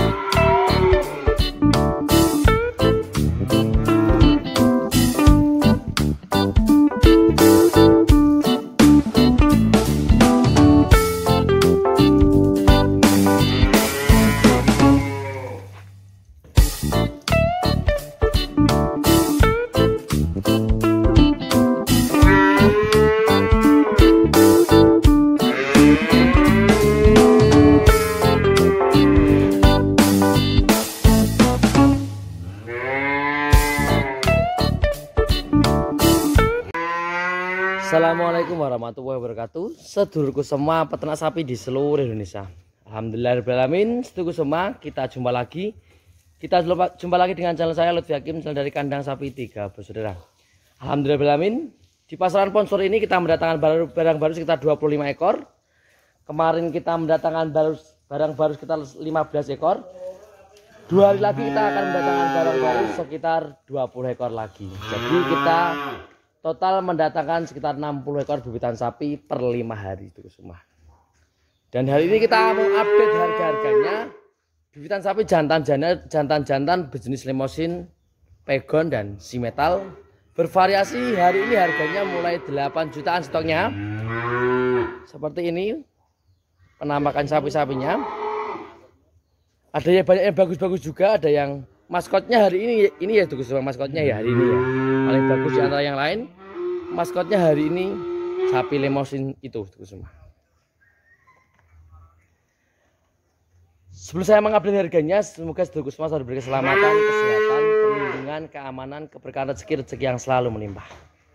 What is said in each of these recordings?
you. wabarakatuh Sedulurku semua peternak sapi di seluruh Indonesia Alhamdulillah Alamin Sedulurku semua kita jumpa lagi Kita jumpa lagi dengan channel saya Lutfi Hakim Channel dari kandang sapi 3 bersaudara Alhamdulillah Di pasaran ponsor ini kita mendatangkan barang, barang baru sekitar 25 ekor Kemarin kita mendatangkan baru, barang baru sekitar 15 ekor dua hari lagi kita akan mendatangkan barang baru sekitar 20 ekor lagi jadi kita total mendatangkan sekitar 60 ekor bibitan sapi per 5 hari itu semua. Dan hari ini kita mau update harga-harganya. Bibitan sapi jantan-jantan jantan-jantan berjenis limosin, pegon dan simetal bervariasi. Hari ini harganya mulai 8 jutaan stoknya. Seperti ini penampakan sapi-sapinya. Ada yang banyak yang bagus-bagus juga, ada yang maskotnya hari ini ini ya Tugas Bang maskotnya ya hari ini ya paling bagus di antara yang lain maskotnya hari ini sapi lemosin itu Tugas semua Sebelum saya mengupdate harganya, semoga tugas semua selalu keselamatan, kesehatan, perlindungan, keamanan, keberkahan rezeki, rezeki yang selalu melimpah.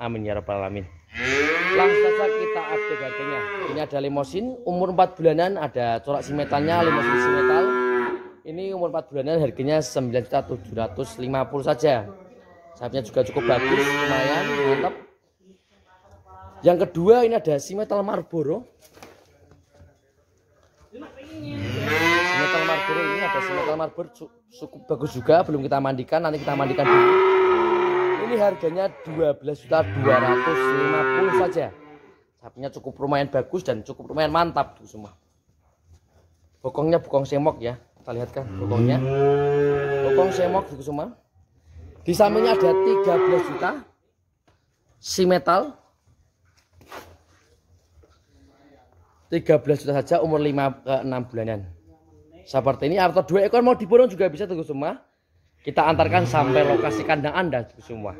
Amin ya rabbal alamin. Langsung saja kita update harganya. Ini ada limosin, umur 4 bulanan, ada corak simetalnya, limosin simetal. Ini umur 4 bulanan harganya 9.750 saja. Sapinya juga cukup bagus, lumayan, mantap. Yang kedua ini ada si metal Marlboro. Si metal Marlboro ini ada si metal Marlboro cukup bagus juga, belum kita mandikan, nanti kita mandikan dulu. Ini harganya 12.250 saja. Sapinya cukup lumayan bagus dan cukup lumayan mantap tuh semua. Bokongnya bokong semok ya kita lihat kan kokongnya kokong semok semua di sampingnya ada 13 juta si metal 13 juta saja umur 5 ke 6 bulanan seperti ini atau dua ekor mau diborong juga bisa tunggu semua kita antarkan sampai lokasi kandang anda tunggu semua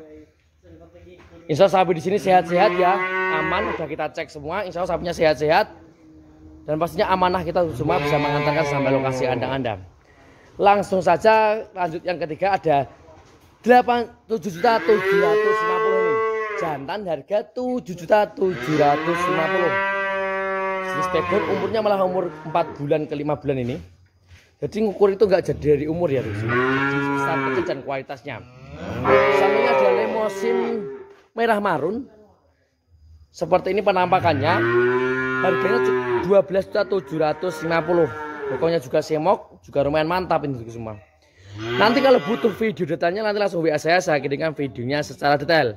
Insya Allah sapi di sini sehat-sehat ya aman sudah kita cek semua Insya Allah sapinya sehat-sehat dan pastinya amanah kita semua bisa mengantarkan sampai lokasi Anda-Anda. Langsung saja lanjut yang ketiga ada delapan tujuh juta 750 jantan harga 7 juta 750 puluh. pekor umurnya malah umur 4 bulan ke 5 bulan ini jadi ngukur itu nggak jadi dari umur ya Rusi besar kecil dan kualitasnya sampingnya ada lemosin merah marun seperti ini penampakannya harganya 12 juta 750 pokoknya juga semok juga lumayan mantap ini semua nanti kalau butuh video detailnya nanti langsung WA saya saya kirimkan videonya secara detail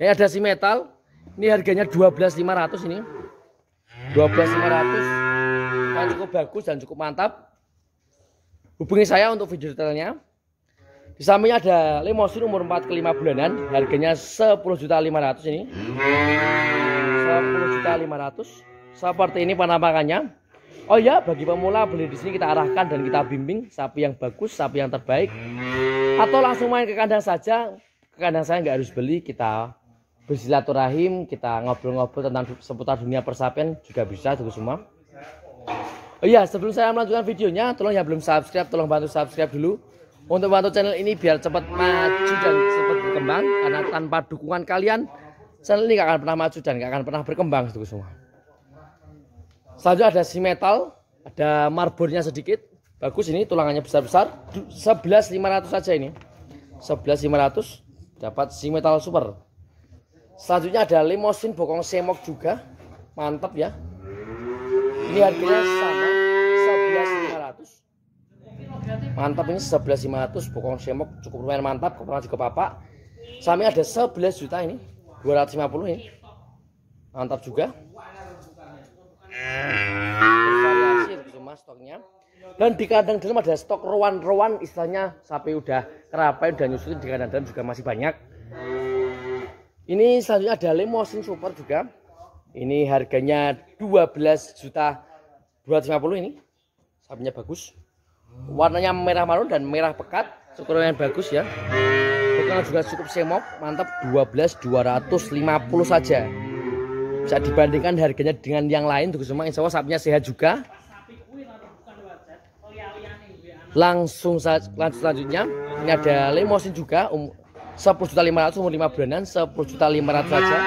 ini ada si metal ini harganya 12.500 ini 12.500 kan cukup bagus dan cukup mantap hubungi saya untuk video detailnya di sampingnya ada limosin umur 4 ke 5 bulanan harganya 10.500 ini 10.500 seperti ini penampakannya. Oh ya, bagi pemula beli di sini kita arahkan dan kita bimbing sapi yang bagus, sapi yang terbaik. Atau langsung main ke kandang saja. Ke kandang saya nggak harus beli, kita bersilaturahim, kita ngobrol-ngobrol tentang seputar dunia persapian juga bisa juga semua. Oh iya, sebelum saya melanjutkan videonya, tolong yang belum subscribe, tolong bantu subscribe dulu. Untuk bantu channel ini biar cepat maju dan cepat berkembang. Karena tanpa dukungan kalian, channel ini nggak akan pernah maju dan nggak akan pernah berkembang juga semua. Selanjutnya ada si metal, ada marbornya sedikit. Bagus ini tulangannya besar-besar. 11500 saja ini. 11500 dapat si metal super. Selanjutnya ada limosin bokong semok juga. Mantap ya. Ini harganya sama 11500. Mantap ini 11500 bokong semok cukup lumayan mantap kepala juga bapak. Sami ada 11 juta ini. 250 ini. Mantap juga bervariasi semua stoknya dan di kandang dalam ada stok rowan-rowan istilahnya sapi udah kerapai udah nyusutin di kandang dalam juga masih banyak ini selanjutnya ada limosin super juga ini harganya 12 juta 250 ini sapinya bagus warnanya merah marun dan merah pekat ukuran yang bagus ya bukan juga cukup semok mantap 12 250 saja bisa dibandingkan harganya dengan yang lain tuh semua insya Allah sapinya sehat juga langsung saat selanjutnya ini ada limosin juga um, 10 juta 500 umur 5 bulanan 10 juta 500 saja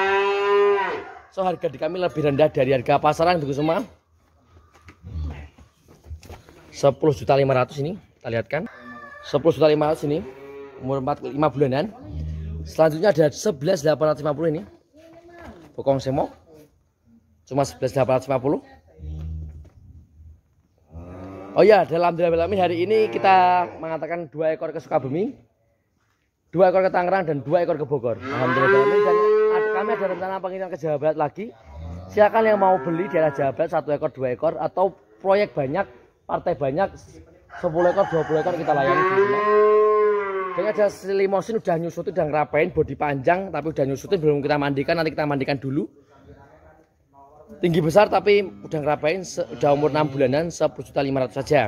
so harga di kami lebih rendah dari harga pasaran tuh semua 10 juta 500 ini kita lihatkan 10 juta 500 ini umur 4, 5 bulanan selanjutnya ada 11.850 ini Pokong semok Cuma puluh Oh ya, dalam dalam hari ini kita mengatakan dua ekor ke Sukabumi, dua ekor ke Tangerang dan dua ekor ke Bogor. Alhamdulillah dan kami ada rencana pengiriman ke Jawa Barat lagi. Silakan yang mau beli di daerah Jawa Barat satu ekor dua ekor atau proyek banyak, partai banyak, 10 ekor 20 ekor kita layani di Dan ada limosin udah nyusutin udah ngerapain bodi panjang tapi udah nyusutin belum kita mandikan nanti kita mandikan dulu tinggi besar tapi udah ngerapain udah umur 6 bulanan 10 juta 500 saja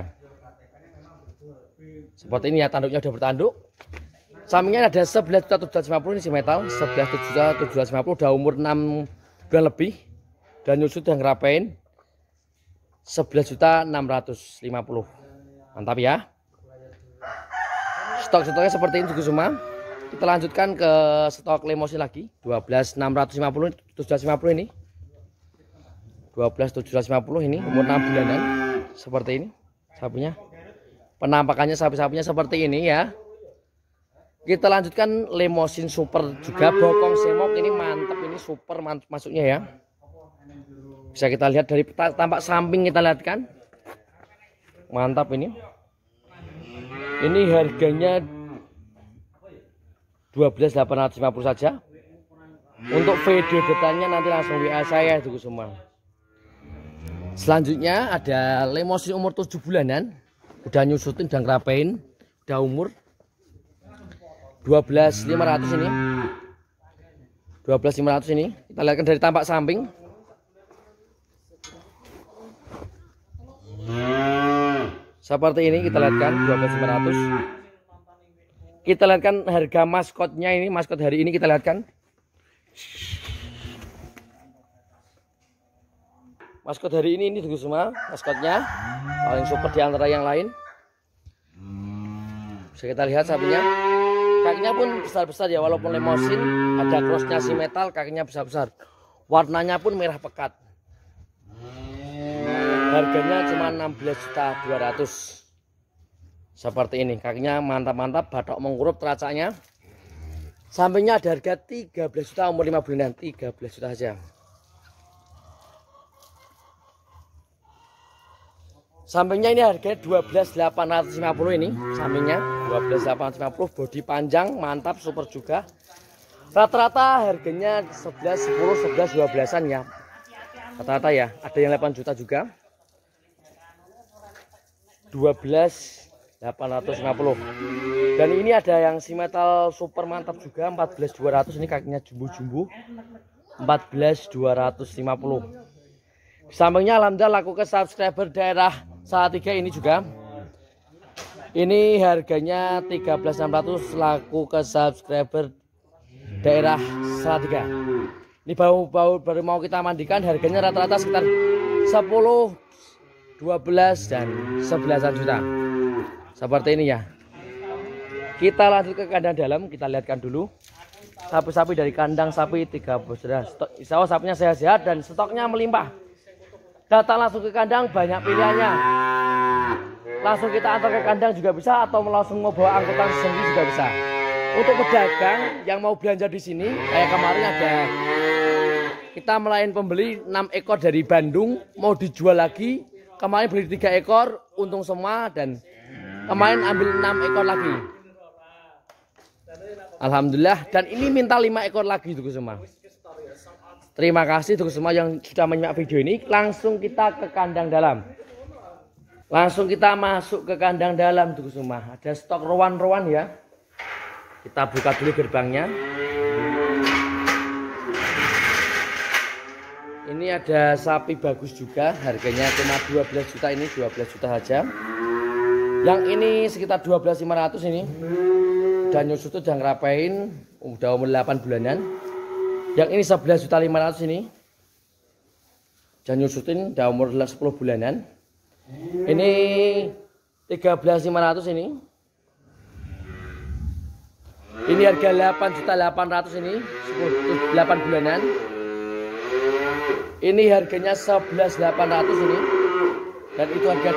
seperti ini ya tanduknya udah bertanduk sampingnya ada 11 juta 750 ini si metal 11 juta 750 udah umur 6 bulan lebih dan nyusut udah ngerapain 11 juta 650 mantap ya stok-stoknya seperti ini juga semua kita lanjutkan ke stok lemosi lagi 12 650 750 ini 12750 ini umur 6 bulanan seperti ini sapinya penampakannya sapi-sapinya seperti ini ya kita lanjutkan lemosin super juga bokong semok ini mantap ini super mantap masuknya ya bisa kita lihat dari tampak samping kita lihat kan mantap ini ini harganya 12.850 saja untuk video detailnya nanti langsung WA saya juga semua Selanjutnya ada lemosi umur 7 bulanan. Udah nyusutin, dan ngerapain. Udah umur 12.500 ini. 12.500 ini. Kita lihatkan dari tampak samping. Seperti ini kita lihatkan 12.500. Kita lihatkan harga maskotnya ini, maskot hari ini kita lihatkan. Maskot hari ini ini Teguh semua maskotnya paling super di antara yang lain. Bisa kita lihat sapinya. Kakinya pun besar-besar ya walaupun lemosin ada crossnya si metal kakinya besar-besar. Warnanya pun merah pekat. Harganya cuma 16 juta 200. Seperti ini kakinya mantap-mantap batok mengurut teracaknya. Sampingnya ada harga 13 juta umur 5 bulanan 13 juta saja. Sampingnya ini harganya 12.850 ini, sampingnya 12.850 bodi panjang, mantap super juga. Rata-rata harganya 11, 10, 11, 12-an ya. Rata-rata ya, ada yang 8 juta juga. 12.850. dan ini ada yang simetal super mantap juga 14.200 ini kakinya jumbo-jumbo 14.250. sampingnya alhamdulillah laku ke subscriber daerah Tiga ini juga ini harganya 13.600 laku ke subscriber daerah Salatiga. Ini bau bau baru mau kita mandikan harganya rata-rata sekitar 10 12 dan 11 juta. Seperti ini ya. Kita lanjut ke kandang dalam, kita lihatkan dulu. Sapi-sapi dari kandang sapi 30 sudah. stok. sapinya sehat-sehat dan stoknya melimpah. Datang langsung ke kandang banyak pilihannya. Ah. Langsung kita antar ke kandang juga bisa atau langsung mau bawa angkutan sendiri juga bisa. Untuk pedagang yang mau belanja di sini, kayak kemarin ada kita melayan pembeli 6 ekor dari Bandung mau dijual lagi. Kemarin beli 3 ekor, untung semua dan kemarin ambil 6 ekor lagi. Alhamdulillah dan ini minta 5 ekor lagi itu semua. Terima kasih untuk semua yang sudah menyimak video ini. Langsung kita ke kandang dalam. Langsung kita masuk ke kandang dalam untuk semua. Ada stok rowan-rowan ya. Kita buka dulu gerbangnya. Ini ada sapi bagus juga, harganya cuma 12 juta ini, 12 juta saja. Yang ini sekitar 12.500 ini. Dan nyusut udah ngerapain, udah umur 8 bulanan. Yang ini 11.500 ini. Dan nyusutin udah umur 10 bulanan. Ini 13.500 ini. Ini harga 8 juta 800 ini 8 eh, bulanan. Ini harganya 11.800 ini. Dan itu harga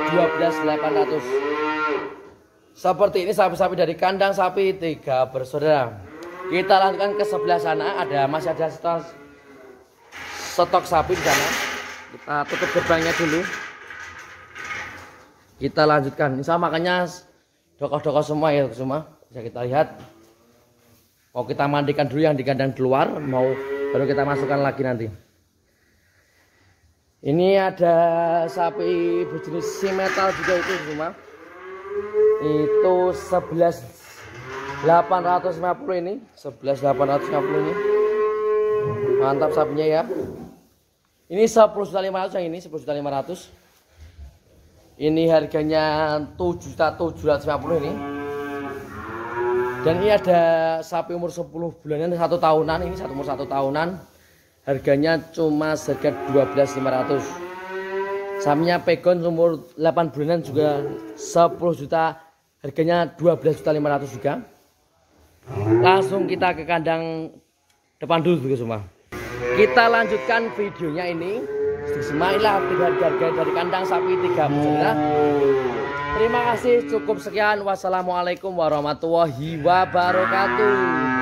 12.800. Seperti ini sapi-sapi dari kandang sapi tiga bersaudara. Kita lanjutkan ke sebelah sana ada masih ada stok, stok sapi di sana. Kita tutup gerbangnya dulu. Kita lanjutkan. Ini sama makanya dokoh-dokoh semua ya semua bisa kita lihat. Mau kita mandikan dulu yang di kandang keluar, mau baru kita masukkan lagi nanti. Ini ada sapi berjenis metal juga itu semua. Itu 11 850 ini 11850 ini mantap sapinya ya ini 500 yang ini 10.500 ini harganya 7.750 ini dan ini ada sapi umur 10 bulanan satu tahunan ini satu umur satu tahunan harganya cuma harga 12.500 sapinya pegon umur 8 bulanan juga 10 juta harganya 12.500 juga langsung kita ke kandang depan dulu begitu semua kita lanjutkan videonya ini Semailah harga-harga dari kandang sapi 3 mujurnya. Terima kasih cukup sekian wassalamualaikum warahmatullahi wabarakatuh